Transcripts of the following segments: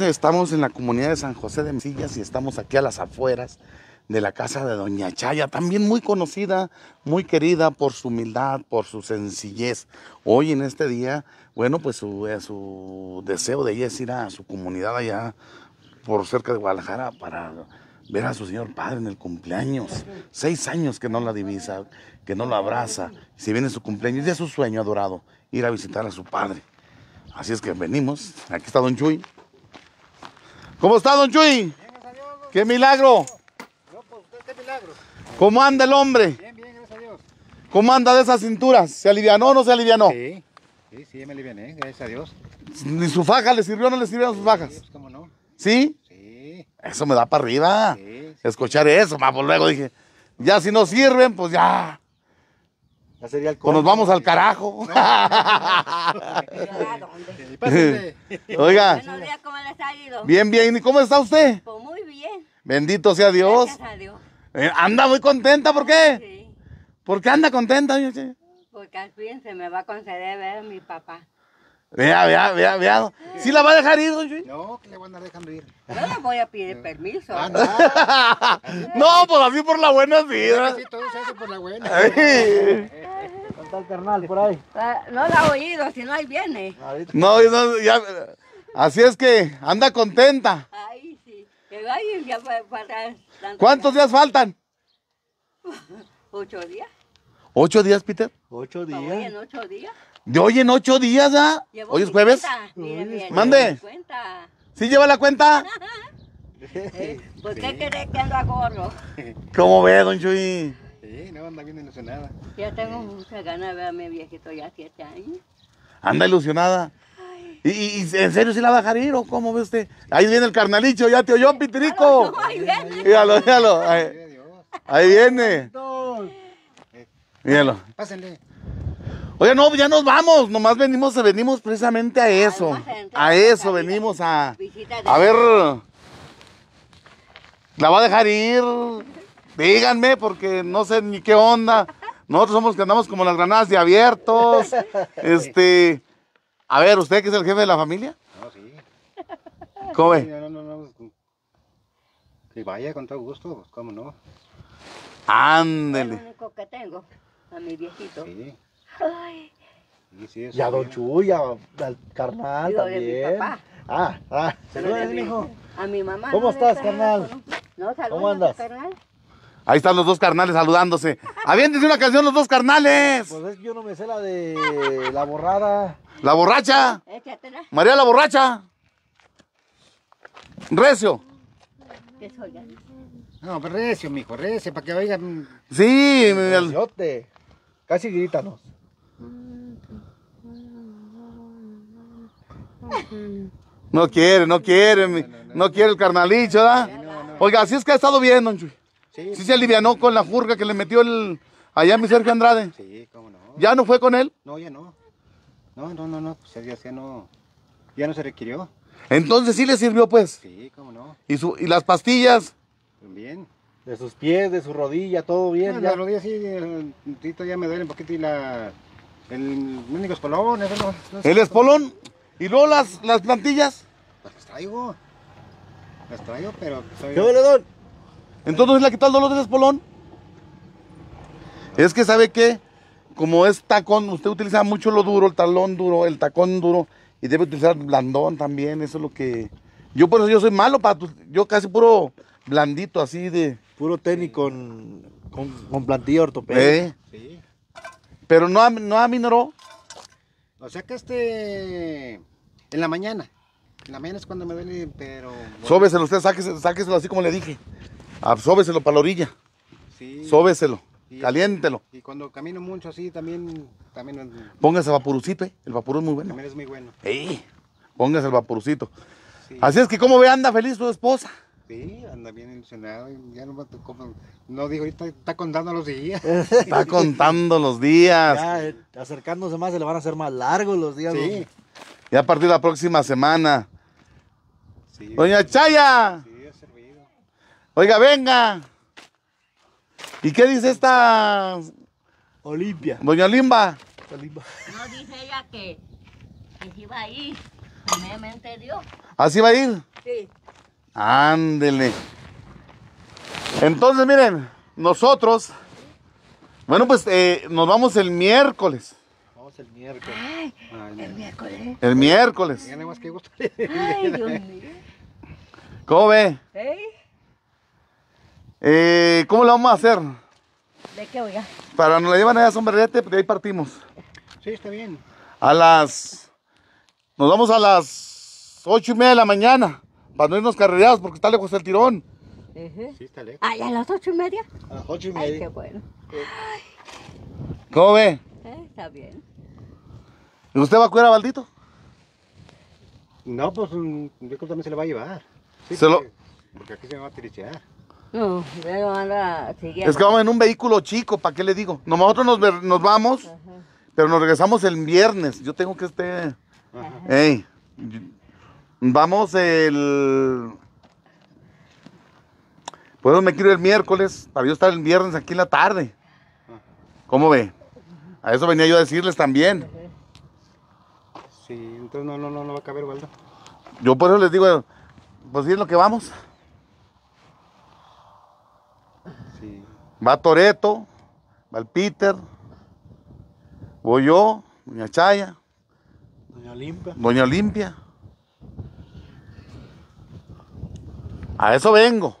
estamos en la comunidad de San José de Mesillas y estamos aquí a las afueras de la casa de Doña Chaya, también muy conocida, muy querida por su humildad, por su sencillez. Hoy en este día, bueno, pues su, eh, su deseo de ella es ir a su comunidad allá por cerca de Guadalajara para ver a su señor padre en el cumpleaños. Seis años que no la divisa, que no la abraza. Si viene su cumpleaños, ya es su sueño adorado, ir a visitar a su padre. Así es que venimos. Aquí está Don Chuy. ¿Cómo está, don Chuy? Bien, a Dios, ¡Qué milagro! usted, qué milagro. ¿Cómo anda el hombre? Bien, bien, gracias a Dios. ¿Cómo anda de esas cinturas? ¿Se alivianó o no se alivianó? Sí, sí, sí, me aliviané, gracias a Dios. ¿Ni su faja le sirvió o no le sirvieron sus fajas? Pues, ¿cómo no? ¿Sí? Sí. Eso me da para arriba. Sí, Escuchar eso, más pues luego dije, ya si no sirven, pues ya o pues nos vamos al carajo. Oiga. Buenos días, ¿cómo les ha ido? Bien, bien. ¿Y cómo está usted? Pues muy bien. Bendito sea Dios. Eh, anda muy contenta, ¿por qué? ¿Por qué anda contenta? Porque al fin se me va a conceder ver a mi papá. Vea, vea, vea, vea. ¿Sí la va a dejar ir, No, que le van a dejar ir. No le voy a pedir permiso. Ah, no. pues así por la buena vida. Sí, todo se hace por la buena carnal por ahí. Ah, no la ha oído, si no ahí viene. No, no, ya, así es que anda contenta. ¿Cuántos días faltan? Ocho días. ¿Ocho días, Peter? Ocho días. Hoy en ocho días. De hoy en ocho días, ¿ah? ¿Hoy es jueves? Mande. ¿Sí lleva la cuenta? ¿Por qué crees que anda gorro? ¿Cómo ve, don Chuy? Sí, no, anda bien ilusionada. Ya tengo mucha ganas de ver a mi viejito ya siete años. Anda ilusionada. ¿Y, en serio si la va a dejar ir o cómo ve usted? Ahí viene el carnalicho, ya te oyó, Pitrico. Ahí viene. Míralo, míralo. Ahí, viene. Eh, míralo. Pásenle. Oye, no, ya nos vamos, nomás venimos, venimos precisamente a ah, eso, a eso, venimos a, a ver, la va a dejar ir, Díganme, porque no sé ni qué onda. Nosotros somos que andamos como las granadas de abiertos. Este. A ver, ¿usted que es el jefe de la familia? No, sí. ¿Cómo ve? No, no, no, pues, Que vaya con todo gusto, pues cómo no. Ándele. Es único que tengo, a mi viejito. Sí. Ay. y a Don Chuy, al carnal también. A mi papá. Ah, ah. Saludos, hijo. A mi mamá. ¿Cómo estás, carnal? No, saludos, ¿Cómo andas? carnal. Ahí están los dos carnales saludándose. ¡Aviéntense una canción los dos carnales! Pues es que yo no me sé la de la borrada. ¡La borracha! Échatela. ¡María la borracha! maría la ¿Qué soy? No, pues recio, mijo, recio, para que oigan. Sí, el... Casi gritanos. No quiere, no quiere, no, quiere el carnalicho, ¿verdad? Oiga, así es que ha estado bien, don Chuy. Sí, sí pues, se alivianó con la furga que le metió el allá mi Sergio Andrade. Sí, cómo no. ¿Ya no fue con él? No, ya no. No, no, no, no, pues, Sergio ya no, ya no se requirió. Entonces sí le sirvió pues. Sí, cómo no. ¿Y, su, y las pastillas? Bien. De sus pies, de su rodilla, todo bien. ya. La rodilla sí, el tito ya me duele un poquito y la... El único espolón, no, ¿El espolón? ¿Y luego las, las plantillas? Las traigo. Las traigo, pero... Soy... ¿Qué duele, don? Entonces la tal el dolor del espolón. Es que sabe que, como es tacón, usted utiliza mucho lo duro, el talón duro, el tacón duro, y debe utilizar blandón también, eso es lo que... Yo por eso yo soy malo para yo casi puro blandito así de... Puro tenis con, con, plantilla ¿Eh? Sí. Pero no, no aminoró. O sea que este... En la mañana. En la mañana es cuando me duele, pero... Bueno. Sóbeselo usted, sáqueselo así como le dije. Absóbeselo ah, para la orilla. Sí. Sóbeselo. Caliéntelo. Y cuando camino mucho así también. también Póngase eh. El vapor es muy bueno. También es muy bueno. Póngase el vaporucito. Así es que, cómo ve, anda feliz tu esposa. Sí, anda bien ilusionado. Ya no, pues, no digo, ahorita está contando los días. está contando los días. Ya, eh, acercándose más, se le van a hacer más largos los días. Sí. Ya a partir de la próxima semana. Doña Chaya. Oiga, venga. ¿Y qué dice esta? Olimpia. Doña Olimba. No dice ella que, que iba va a ir. Primeramente Dios. ¿Así ¿Ah, va a ir? Sí. Ándele. Entonces, miren, nosotros, bueno, pues eh, nos vamos el miércoles. Vamos el miércoles. Ay, el miércoles. El miércoles. Ay, Dios mío. ¿Cómo ve? ¿Eh? Eh, ¿Cómo lo vamos a hacer? ¿De qué, oiga? Para nos la llevan allá a Sombrerete, pues, de ahí partimos. Sí, está bien. A las... Nos vamos a las 8 y media de la mañana, para no irnos carrerados, porque está lejos el tirón. Sí, está lejos. ¿Ah, a las ocho y media? A las 8 y media. Ay, qué bueno. ¿Cómo ve? está bien. usted va a cuidar a Baldito? No, pues mm, yo creo también se le va a llevar. Sí, porque, porque aquí se me va a trichear. No, Es que vamos en un vehículo chico, ¿para qué le digo? Nosotros nos, vamos, pero nos regresamos el viernes. Yo tengo que este vamos el... Pues me quiero el miércoles, para yo estar el viernes aquí en la tarde. ¿Cómo ve? A eso venía yo a decirles también. Sí, entonces no, no, no, va a caber, Valdo. Yo por eso les digo, pues sí es lo que vamos. Va Toreto, va el Peter, voy yo, Doña Chaya. Doña Olimpia. Doña A eso vengo.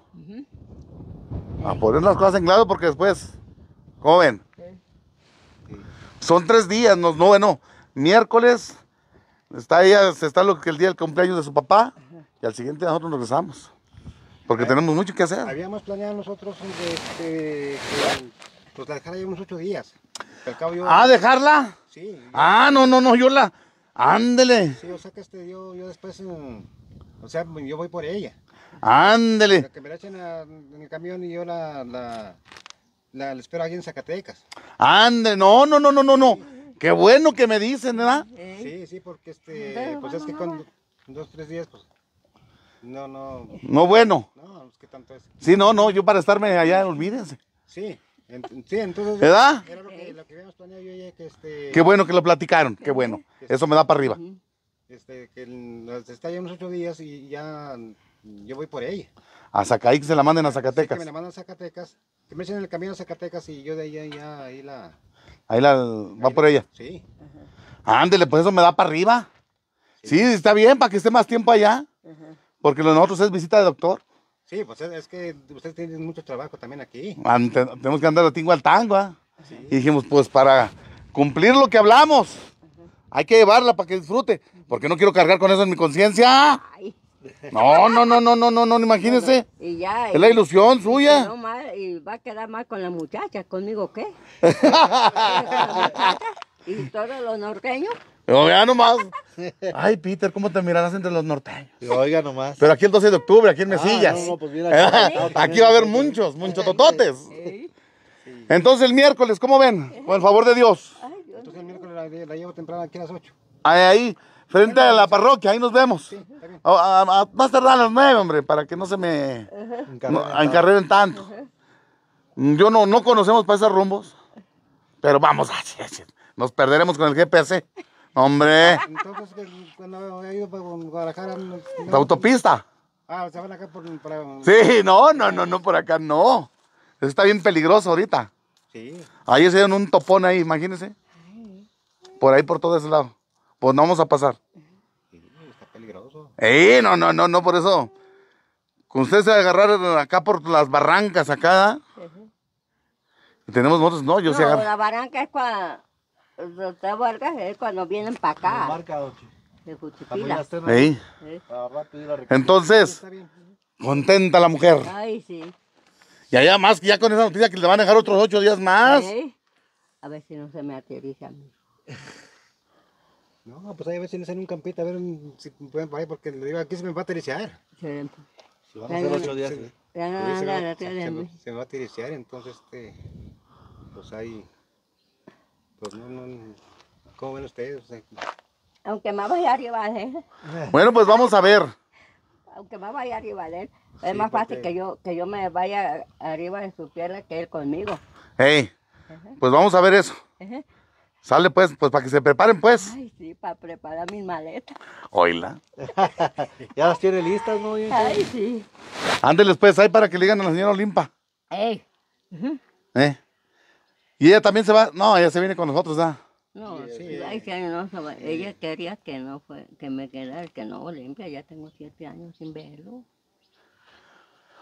A poner las cosas en claro porque después, ¿cómo ven? Son tres días, no, no, bueno, miércoles está ahí, está que el día del cumpleaños de su papá y al siguiente nosotros regresamos. Porque ¿Eh? tenemos mucho que hacer. Habíamos planeado nosotros este, que pues la dejara unos ocho días. Al ¿Ah, dejarla? Sí. Ah, no, no, no, yo la... Ándele. Sí, o sea que este, yo, yo después... Mm, o sea, mm, yo voy por ella. Ándele. Que me la echen en el camión y yo la, la, la, espero aquí en Zacatecas. Ándele, no, no, no, no, no, no. Qué bueno que me dicen, ¿verdad? Sí, sí, porque este, pues es que con dos, tres días, pues no, no. No bueno. No, es pues, que tanto es. Sí, no, no, yo para estarme allá, olvídense. Sí. sí, entonces. ¿Verdad? Era lo que, habíamos yo ya que este. Qué bueno que lo platicaron, qué bueno. Eso me da para arriba. Este, que está ya unos ocho días y ya yo voy por ella. A Zacatecas, que se la manden a Zacatecas. que me la mandan a Zacatecas. Que me en el camino a Zacatecas y yo de ahí ya ahí la. Ahí la va por ella. Sí. Ándele, pues eso me da para arriba. Sí, sí está bien, para que esté más tiempo allá. Ajá. Porque lo nosotros es visita de doctor. Sí, pues es, que ustedes tienen mucho trabajo también aquí. tenemos que andar de tingo al tango, ¿ah? Y dijimos, pues para cumplir lo que hablamos, hay que llevarla para que disfrute. Porque no quiero cargar con eso en mi conciencia. No, no, no, no, no, no, no, imagínese. Y ya, es la ilusión suya. No, mal, y va a quedar mal con la muchacha, conmigo qué. y todos los norteños. Oiga nomás. Ay, Peter, ¿cómo te mirarás entre los norteños? Oiga nomás. Pero aquí el 12 de octubre, aquí en ah, Mesillas. no, pues mira, aquí, aquí va a haber muchos, muchos tototes. Entonces el miércoles, ¿cómo ven? Por el favor de Dios. Entonces el miércoles la, llevo temprano aquí a las 8. Ahí, ahí, frente a la parroquia, ahí nos vemos. Oh, más tardar a las 9, hombre, para que no se me encarreven tanto. Yo no, no conocemos para esos rumbos, pero vamos, nos perderemos con el GPS. Hombre. Entonces, cuando para ¿La autopista? Ah, se van acá por. Sí, no, no, no, no, por acá no. está bien peligroso ahorita. Sí. Ahí se dieron un topón ahí, imagínense. Por ahí, por todo ese lado. Pues no vamos a pasar. está peligroso. Eh, no, no, no, no, por eso. Con ustedes se agarraron acá por las barrancas acá. Tenemos nosotros, no, yo no, sé La barranca es cuando es cuando vienen para acá. Marca 8. De Entonces, contenta la mujer. Ay, sí. Y allá más, ya con esa noticia que le van a dejar otros ocho días más. A ver si no se me aterriza. No, pues ahí a ver si le sale un campito, a ver si pueden ahí, porque le digo, aquí se me va a aterrizar. Sí. Si van a hacer ocho días. Se, me va a aterrizar, entonces, este, pues ahí... Pues, no, ¿cómo ven ustedes? Aunque más vaya arriba de ¿eh? él. Bueno, pues vamos a ver. Aunque más vaya arriba de ¿eh? él. Es más fácil que yo, que yo me vaya arriba de su pierna que él conmigo. pues vamos a ver eso. Sale pues, pues para que se preparen pues. Ay, sí, para preparar mis maletas. Oila. ya las tiene listas, ¿no? Ay, sí. Ándeles pues ahí para que le digan a la señora Olimpa. Ey. Eh. Y ella también se va. No, ella se viene con nosotros, ¿ah? No, sí. ella quería que no fue, que me quedara, que no olimpia, Ya tengo siete años sin verlo.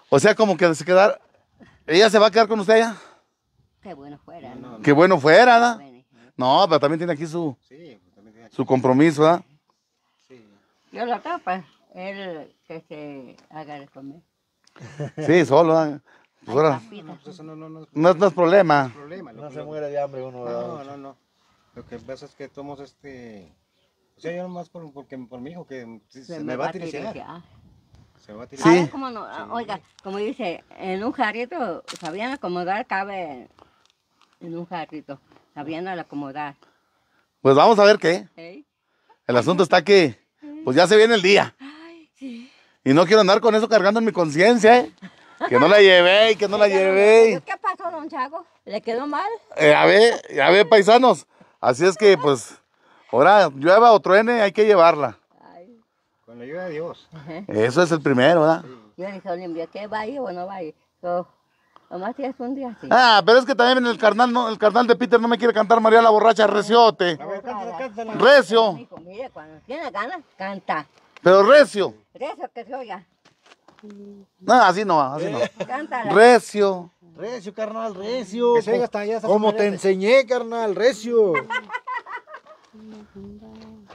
O sea, como que se quedar. ¿Ella se va a quedar con usted ya? Qué bueno fuera, ¿no? Qué bueno fuera, ¿da? No, pero también tiene aquí su, pues, su compromiso, ¿ah Sí. Yo la tapa, él que se haga de comer. Sí, solo, ¿verdad? Pues No, es problema. No, se muere de hambre uno. No, no, no. Lo que pasa es que tomamos este. O sea, yo nomás por, porque, por mi hijo que se, me, va a tirar. Ah". Se va a tirar. Como no? Oiga, como dice, en un jarrito sabían acomodar, cabe en un jarrito. Sabían acomodar. Pues vamos a ver qué. ¿Eh? El asunto está que, pues ya se viene el día. Ay, sí. Y no quiero andar con eso cargando en mi conciencia, ¿eh? Que no la llevé, que no la llevé. ¿Qué pasó, don Chago? ¿Le quedó mal? Eh, a ver, a ver, paisanos. Así es que, pues, ahora llueva o truene, hay que llevarla. Ay. Con la ayuda de Dios. Eso es el primero, ¿verdad? Yo dije, Olimpia, ¿qué va a ir o no va a ir? So, nomás tienes un día así. Ah, pero es que también el carnal, no, el carnal de Peter no me quiere cantar María la borracha, reciote. Recio. Mire, cuando tiene ganas, canta. Pero recio. Recio que se oiga. No, así no así no. Eh, recio. Recio, carnal, recio. Como te enseñé, carnal, recio.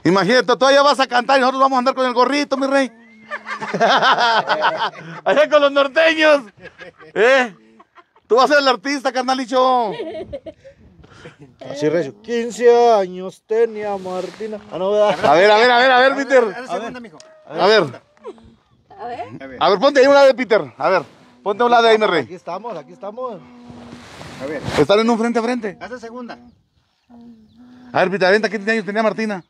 Imagínate, tú allá vas a cantar y nosotros vamos a andar con el gorrito, mi rey. allá con los norteños. Eh, tú vas a ser el artista, carnal yo Así recio. 15 años tenía Martina. Ah, a ver, a ver, a ver, a ver, Peter. a ver. A a ver, a ver. A ver. ponte ahí lado de Peter. A ver, ponte un lado de ahí, Aquí estamos, aquí estamos. A ver. Están en un frente a frente. Haz de segunda. A ver, Peter, venta, ¿qué años tenía Martina?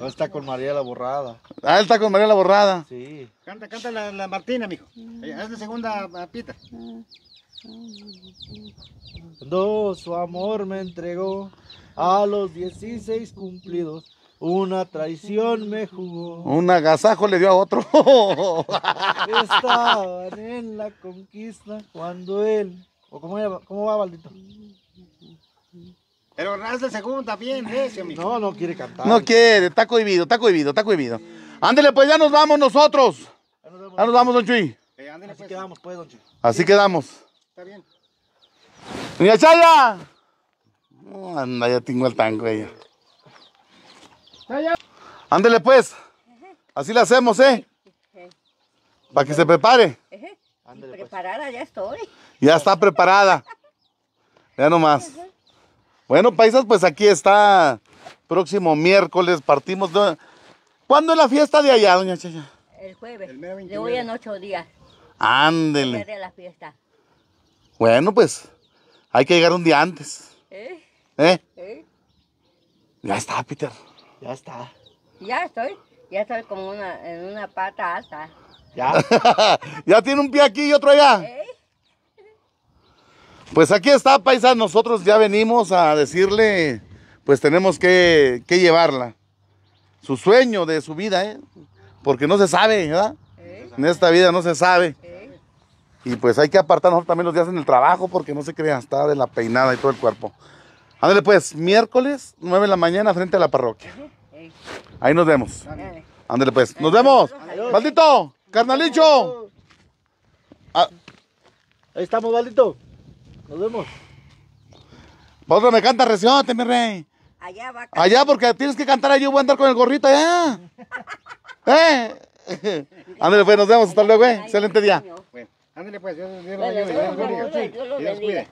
A está con María la Borrada. Ah, él está con María la Borrada. Sí. Canta, canta la, Martina, mijo. Haz de segunda, Peter Dos su amor me entregó a los 16 cumplidos, una traición me jugó. Un agasajo le dio a otro. Estaban en la conquista cuando él. cómo, ¿Cómo va, Valdito? Pero Razle segundo también, bien No, no quiere cantar. No quiere, está cohibido, está cohibido, está cohibido. Ándele, pues ya nos vamos nosotros. Ya nos vamos, don Chuy. Eh, Así pues. quedamos, pues, don Chuy. Así quedamos. Está bien. ¡Niña anda, ya tengo el tango ella. Ándele pues. Así la hacemos, ¿eh? Para que se prepare. Pues. preparada ya estoy. Ya está preparada. Ya nomás. Bueno, paisas, pues aquí está. Próximo miércoles partimos. ¿Cuándo es la fiesta de allá, doña Chaya? El jueves. El Le voy en ocho días. Ándele. la fiesta. Bueno, pues, hay que llegar un día antes. ¿Eh? ¿Eh? ¿Eh? Ya está, Peter. Ya está. Ya estoy. Ya estoy como una, en una pata alta. Ya. ya tiene un pie aquí y otro allá. Pues aquí está, paisa. Nosotros ya venimos a decirle, pues tenemos que, que llevarla. Su sueño de su vida, ¿eh? Porque no se sabe, ¿verdad? En esta vida no se sabe. Y pues hay que apartarnos también los días en el trabajo porque no se crea, está de la peinada y todo el cuerpo. Ándale pues, miércoles, 9 de la mañana, frente a la parroquia. Ahí nos vemos. Ándale pues. Nos vemos. Maldito. Carnalicho. Ah. Ahí estamos, Maldito. Nos vemos. Otro me canta recién, mi rey. Allá va Allá porque tienes que cantar allí, Yo voy a andar con el gorrito allá. ¿Eh? Ándale pues. Nos vemos. Hasta luego, güey. Eh. Excelente día. Ándale pues. Dios bendiga.